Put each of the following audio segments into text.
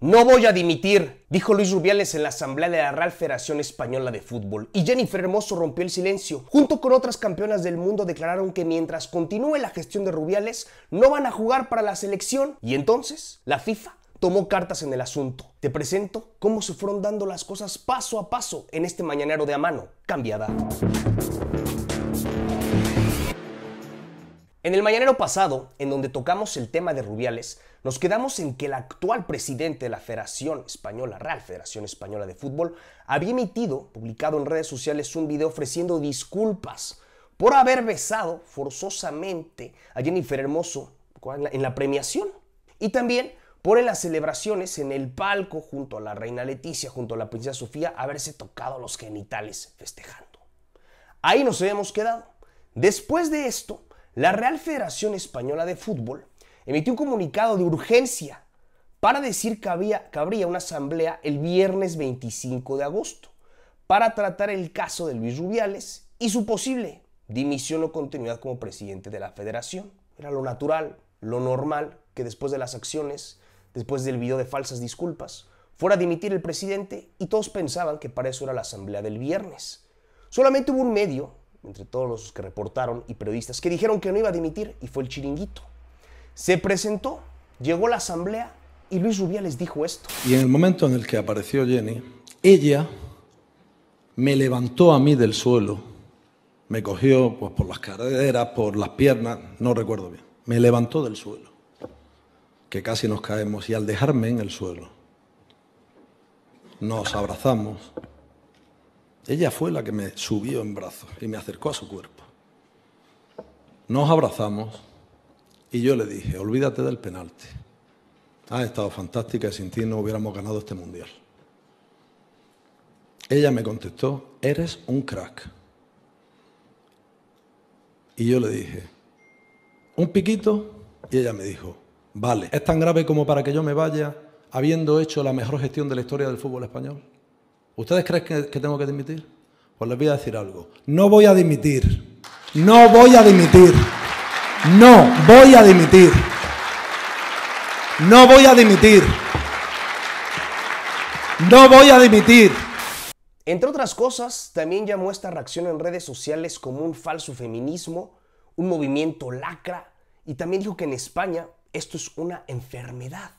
No voy a dimitir, dijo Luis Rubiales en la asamblea de la Real Federación Española de Fútbol, y Jennifer Hermoso rompió el silencio. Junto con otras campeonas del mundo declararon que mientras continúe la gestión de Rubiales, no van a jugar para la selección. Y entonces, la FIFA tomó cartas en el asunto. Te presento cómo se fueron dando las cosas paso a paso en este mañanero de a mano cambiada. En el mañanero pasado, en donde tocamos el tema de Rubiales, nos quedamos en que el actual presidente de la Federación Española, Real Federación Española de Fútbol, había emitido, publicado en redes sociales, un video ofreciendo disculpas por haber besado forzosamente a Jennifer Hermoso en la premiación y también por en las celebraciones en el palco junto a la reina Leticia, junto a la princesa Sofía, haberse tocado los genitales festejando. Ahí nos habíamos quedado. Después de esto, la Real Federación Española de Fútbol emitió un comunicado de urgencia para decir que, había, habría una asamblea el viernes 25 de agosto para tratar el caso de Luis Rubiales y su posible dimisión o continuidad como presidente de la federación. Era lo natural, lo normal, que después de las acciones, después del video de falsas disculpas, fuera a dimitir el presidente y todos pensaban que para eso era la asamblea del viernes. Solamente hubo un medio entre todos los que reportaron y periodistas, que dijeron que no iba a dimitir y fue el chiringuito. Se presentó, llegó la asamblea y Luis les dijo esto. Y en el momento en el que apareció Jenny, ella me levantó a mí del suelo, me cogió pues, por las caderas, por las piernas, no recuerdo bien, me levantó del suelo, que casi nos caemos, y al dejarme en el suelo, nos abrazamos ella fue la que me subió en brazos y me acercó a su cuerpo. Nos abrazamos y yo le dije, olvídate del penalti. Has estado fantástica y sin ti no hubiéramos ganado este mundial. Ella me contestó, eres un crack. Y yo le dije, un piquito. Y ella me dijo, vale, ¿es tan grave como para que yo me vaya habiendo hecho la mejor gestión de la historia del fútbol español? ¿Ustedes creen que, tengo que dimitir? Pues les voy a decir algo. No voy a dimitir. No voy a dimitir. No voy a dimitir. No voy a dimitir. No voy a dimitir. Entre otras cosas, también llamó esta reacción en redes sociales como un falso feminismo, un movimiento lacra, y también dijo que en España esto es una enfermedad.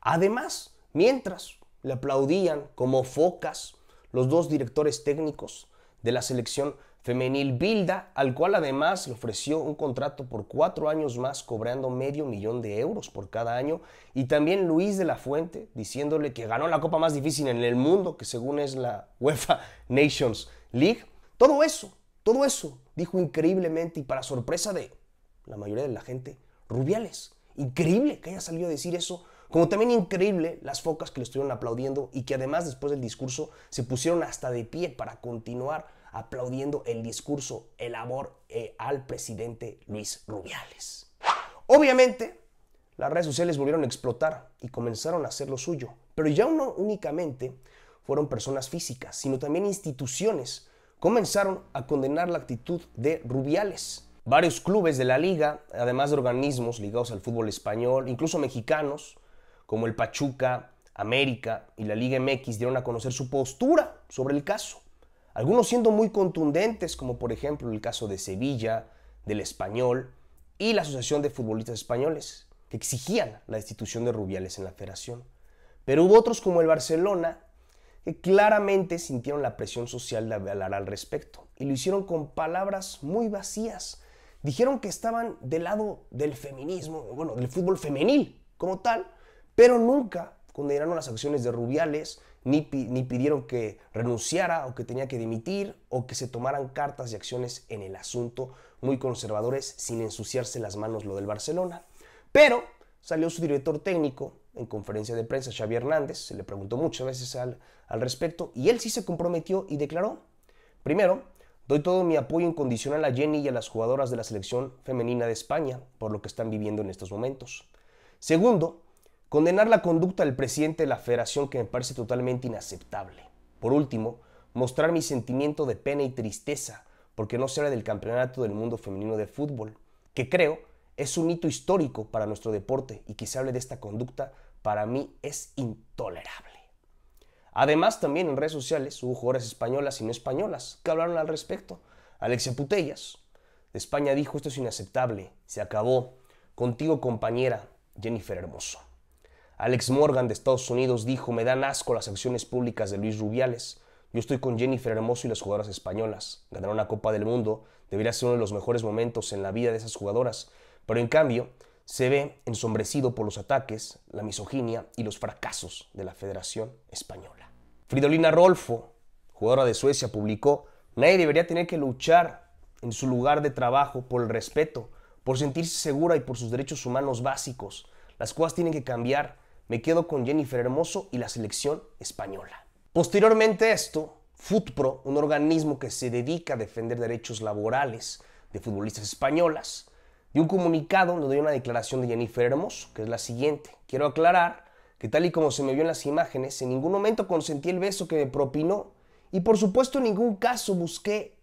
Además, mientras le aplaudían como focas los dos directores técnicos de la selección femenil Bilda, al cual además le ofreció un contrato por cuatro años más cobrando medio millón de euros por cada año, y también Luis de la Fuente diciéndole que ganó la copa más difícil en el mundo, que según es la UEFA Nations League. Todo eso, todo eso, dijo increíblemente y para sorpresa de la mayoría de la gente, Rubiales. Increíble que haya salido a decir eso como también increíble las focas que lo estuvieron aplaudiendo y que además después del discurso se pusieron hasta de pie para continuar aplaudiendo el discurso, el amor eh, al presidente Luis Rubiales. Obviamente, las redes sociales volvieron a explotar y comenzaron a hacer lo suyo, pero ya no únicamente fueron personas físicas, sino también instituciones comenzaron a condenar la actitud de Rubiales. Varios clubes de la liga, además de organismos ligados al fútbol español, incluso mexicanos, como el Pachuca, América y la Liga MX dieron a conocer su postura sobre el caso, algunos siendo muy contundentes, como por ejemplo el caso de Sevilla, del Español y la Asociación de Futbolistas Españoles, que exigían la destitución de Rubiales en la federación. Pero hubo otros como el Barcelona, que claramente sintieron la presión social de hablar al respecto y lo hicieron con palabras muy vacías. Dijeron que estaban del lado del feminismo, bueno, del fútbol femenil como tal, pero nunca condenaron las acciones de Rubiales, ni, ni pidieron que renunciara o que tenía que dimitir o que se tomaran cartas y acciones en el asunto, muy conservadores, sin ensuciarse las manos lo del Barcelona. Pero salió su director técnico en conferencia de prensa, Xavi Hernández, se le preguntó muchas veces al, al respecto y él sí se comprometió y declaró, primero, doy todo mi apoyo incondicional a Jenny y a las jugadoras de la selección femenina de España por lo que están viviendo en estos momentos. Segundo, condenar la conducta del presidente de la federación que me parece totalmente inaceptable. Por último, mostrar mi sentimiento de pena y tristeza porque no se habla del Campeonato del Mundo Femenino de Fútbol, que creo es un hito histórico para nuestro deporte y que se hable de esta conducta para mí es intolerable. Además, también en redes sociales hubo jugadoras españolas y no españolas que hablaron al respecto. Alexia Putellas de España dijo esto es inaceptable, se acabó, contigo compañera Jennifer Hermoso. Alex Morgan de Estados Unidos dijo, me dan asco las acciones públicas de Luis Rubiales. Yo estoy con Jennifer Hermoso y las jugadoras españolas. Ganar una Copa del Mundo debería ser uno de los mejores momentos en la vida de esas jugadoras, pero en cambio se ve ensombrecido por los ataques, la misoginia y los fracasos de la Federación Española. Fridolina Rolfo, jugadora de Suecia, publicó, nadie debería tener que luchar en su lugar de trabajo por el respeto, por sentirse segura y por sus derechos humanos básicos. Las cosas tienen que cambiar me quedo con Jennifer Hermoso y la selección española. Posteriormente a esto, FUTPRO, un organismo que se dedica a defender derechos laborales de futbolistas españolas, dio un comunicado donde dio una declaración de Jennifer Hermoso, que es la siguiente. Quiero aclarar que tal y como se me vio en las imágenes, en ningún momento consentí el beso que me propinó y por supuesto en ningún caso busqué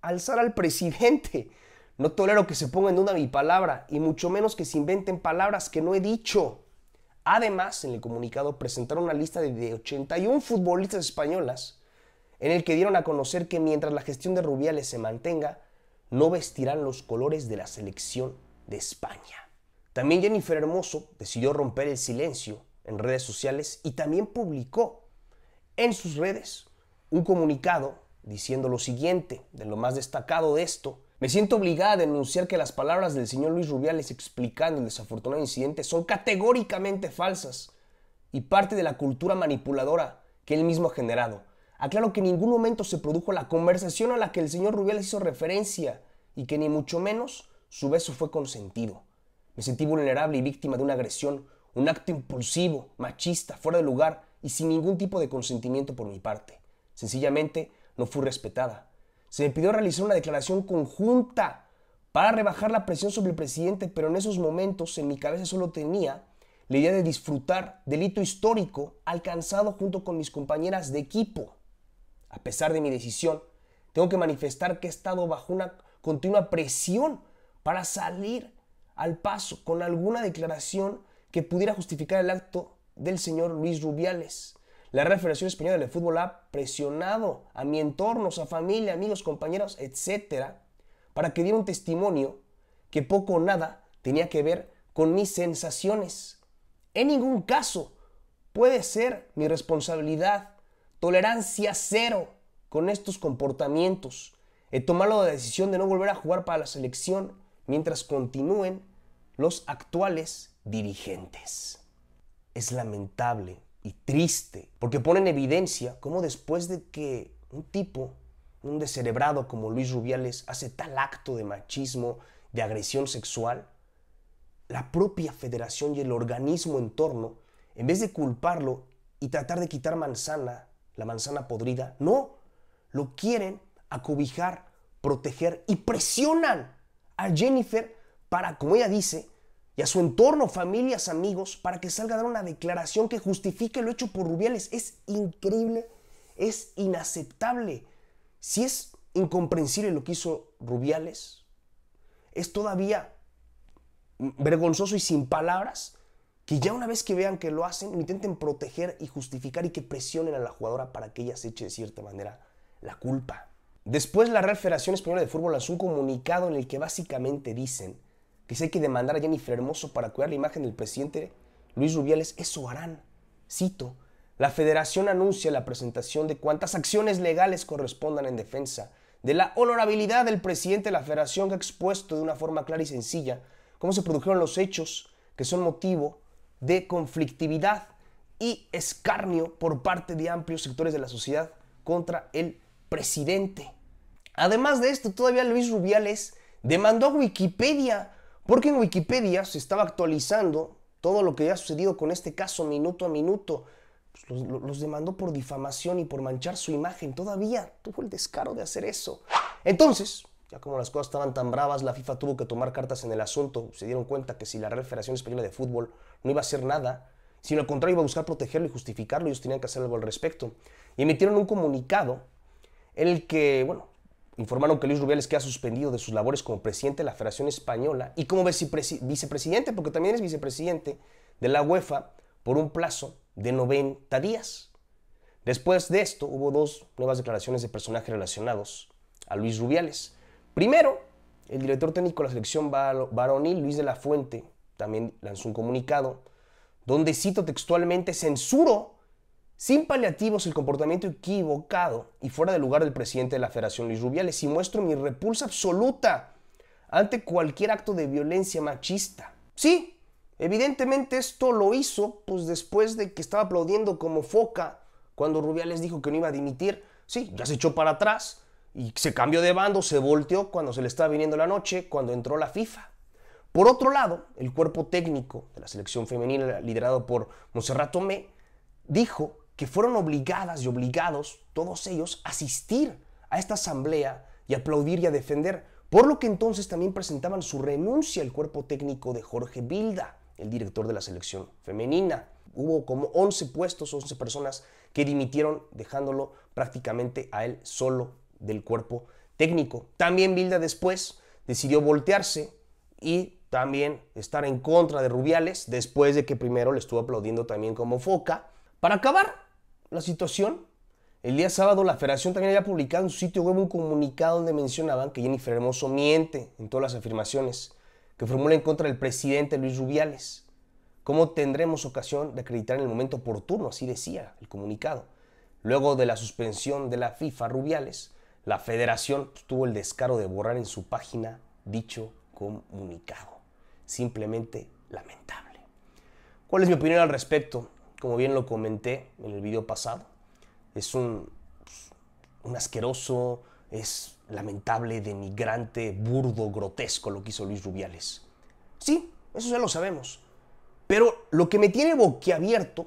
alzar al presidente. No tolero que se ponga en duda mi palabra y mucho menos que se inventen palabras que no he dicho. Además, en el comunicado presentaron una lista de 81 futbolistas españolas en el que dieron a conocer que mientras la gestión de Rubiales se mantenga, no vestirán los colores de la selección de España. También Jennifer Hermoso decidió romper el silencio en redes sociales y también publicó en sus redes un comunicado diciendo lo siguiente, de lo más destacado de esto, me siento obligada a denunciar que las palabras del señor Luis Rubiales explicando el desafortunado incidente son categóricamente falsas y parte de la cultura manipuladora que él mismo ha generado. Aclaro que en ningún momento se produjo la conversación a la que el señor Rubiales hizo referencia y que ni mucho menos su beso fue consentido. Me sentí vulnerable y víctima de una agresión, un acto impulsivo, machista, fuera de lugar y sin ningún tipo de consentimiento por mi parte. Sencillamente no fui respetada se me pidió realizar una declaración conjunta para rebajar la presión sobre el presidente, pero en esos momentos en mi cabeza solo tenía la idea de disfrutar del hito histórico alcanzado junto con mis compañeras de equipo. A pesar de mi decisión, tengo que manifestar que he estado bajo una continua presión para salir al paso con alguna declaración que pudiera justificar el acto del señor Luis Rubiales. La Real Federación Española de Fútbol ha presionado a mi entorno, a familia, amigos, compañeros, etcétera, para que diera un testimonio que poco o nada tenía que ver con mis sensaciones. En ningún caso puede ser mi responsabilidad. Tolerancia cero con estos comportamientos. He tomado la decisión de no volver a jugar para la selección mientras continúen los actuales dirigentes. Es lamentable y triste, porque pone en evidencia cómo después de que un tipo, un descerebrado como Luis Rubiales, hace tal acto de machismo, de agresión sexual, la propia federación y el organismo en torno, en vez de culparlo y tratar de quitar manzana, la manzana podrida, no, lo quieren acobijar, proteger y presionan a Jennifer para, como ella dice, y a su entorno, familias, amigos, para que salga a dar una declaración que justifique lo hecho por Rubiales. Es increíble, es inaceptable. Si es incomprensible lo que hizo Rubiales, es todavía vergonzoso y sin palabras que ya una vez que vean que lo hacen, intenten proteger y justificar y que presionen a la jugadora para que ella se eche de cierta manera la culpa. Después la Real Federación Española de Fútbol hace un comunicado en el que básicamente dicen que si hay que demandar a Jennifer Hermoso para cuidar la imagen del presidente Luis Rubiales, eso harán. Cito, la federación anuncia la presentación de cuantas acciones legales correspondan en defensa de la honorabilidad del presidente de la federación ha expuesto de una forma clara y sencilla cómo se produjeron los hechos que son motivo de conflictividad y escarnio por parte de amplios sectores de la sociedad contra el presidente. Además de esto, todavía Luis Rubiales demandó a Wikipedia porque en Wikipedia se estaba actualizando todo lo que había sucedido con este caso minuto a minuto. Pues, los, demandó por difamación y por manchar su imagen. Todavía tuvo el descaro de hacer eso. Entonces, ya como las cosas estaban tan bravas, la FIFA tuvo que tomar cartas en el asunto. Se dieron cuenta que si la Real Federación Española de Fútbol no iba a hacer nada, sino al contrario iba a buscar protegerlo y justificarlo, ellos tenían que hacer algo al respecto. Y emitieron un comunicado en el que, bueno, Informaron que Luis Rubiales queda suspendido de sus labores como presidente de la Federación Española y como vicepresidente, porque también es vicepresidente de la UEFA, por un plazo de 90 días. Después de esto hubo dos nuevas declaraciones de personajes relacionados a Luis Rubiales. Primero, el director técnico de la selección varonil, Luis de la Fuente, también lanzó un comunicado donde cito textualmente censuro sin paliativos el comportamiento equivocado y fuera de lugar del presidente de la Federación Luis Rubiales y muestro mi repulsa absoluta ante cualquier acto de violencia machista. Sí, evidentemente esto lo hizo pues después de que estaba aplaudiendo como foca cuando Rubiales dijo que no iba a dimitir. Sí, ya se echó para atrás y se cambió de bando, se volteó cuando se le estaba viniendo la noche, cuando entró la FIFA. Por otro lado, el cuerpo técnico de la selección femenina liderado por Monserrat Me dijo que fueron obligadas y obligados, todos ellos, a asistir a esta asamblea y aplaudir y a defender, por lo que entonces también presentaban su renuncia al cuerpo técnico de Jorge Bilda, el director de la selección femenina. Hubo como 11 puestos, 11 personas que dimitieron, dejándolo prácticamente a él solo del cuerpo técnico. También Bilda después decidió voltearse y también estar en contra de Rubiales, después de que primero le estuvo aplaudiendo también como foca. Para acabar, la situación. El día sábado la federación también había publicado en su sitio web un comunicado donde mencionaban que Jennifer Hermoso miente en todas las afirmaciones que formula en contra del presidente Luis Rubiales. ¿Cómo tendremos ocasión de acreditar en el momento oportuno? Así decía el comunicado. Luego de la suspensión de la FIFA Rubiales, la federación tuvo el descaro de borrar en su página dicho comunicado. Simplemente lamentable. ¿Cuál es mi opinión al respecto? como bien lo comenté en el video pasado, es un, asqueroso, es lamentable, denigrante, burdo, grotesco lo que hizo Luis Rubiales. Sí, eso ya lo sabemos. Pero lo que me tiene boquiabierto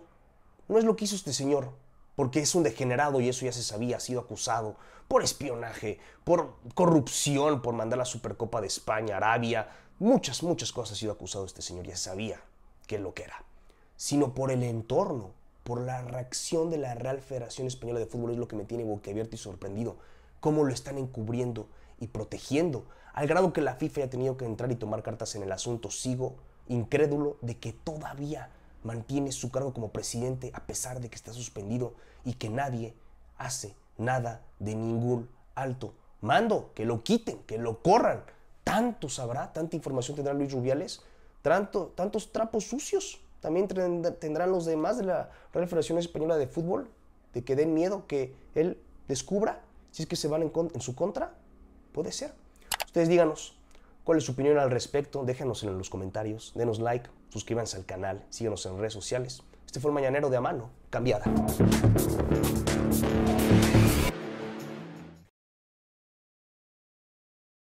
no es lo que hizo este señor, porque es un degenerado y eso ya se sabía, ha sido acusado por espionaje, por corrupción, por mandar la Supercopa de España, Arabia, muchas, muchas cosas ha sido acusado este señor, ya sabía que es lo que era sino por el entorno, por la reacción de la Real Federación Española de Fútbol es lo que me tiene boquiabierto y sorprendido, cómo lo están encubriendo y protegiendo, al grado que la FIFA ha tenido que entrar y tomar cartas en el asunto. Sigo incrédulo de que todavía mantiene su cargo como presidente a pesar de que está suspendido y que nadie hace nada de ningún alto mando, que lo quiten, que lo corran. Tanto sabrá, tanta información tendrá Luis Rubiales, tanto, tantos trapos sucios también tendrán los demás de la Real Federación Española de Fútbol, de que den miedo que él descubra si es que se van en, su contra. Puede ser. Ustedes díganos cuál es su opinión al respecto, Déjenos en los comentarios, denos like, suscríbanse al canal, síganos en redes sociales. Este fue el Mañanero de Amano, cambiada.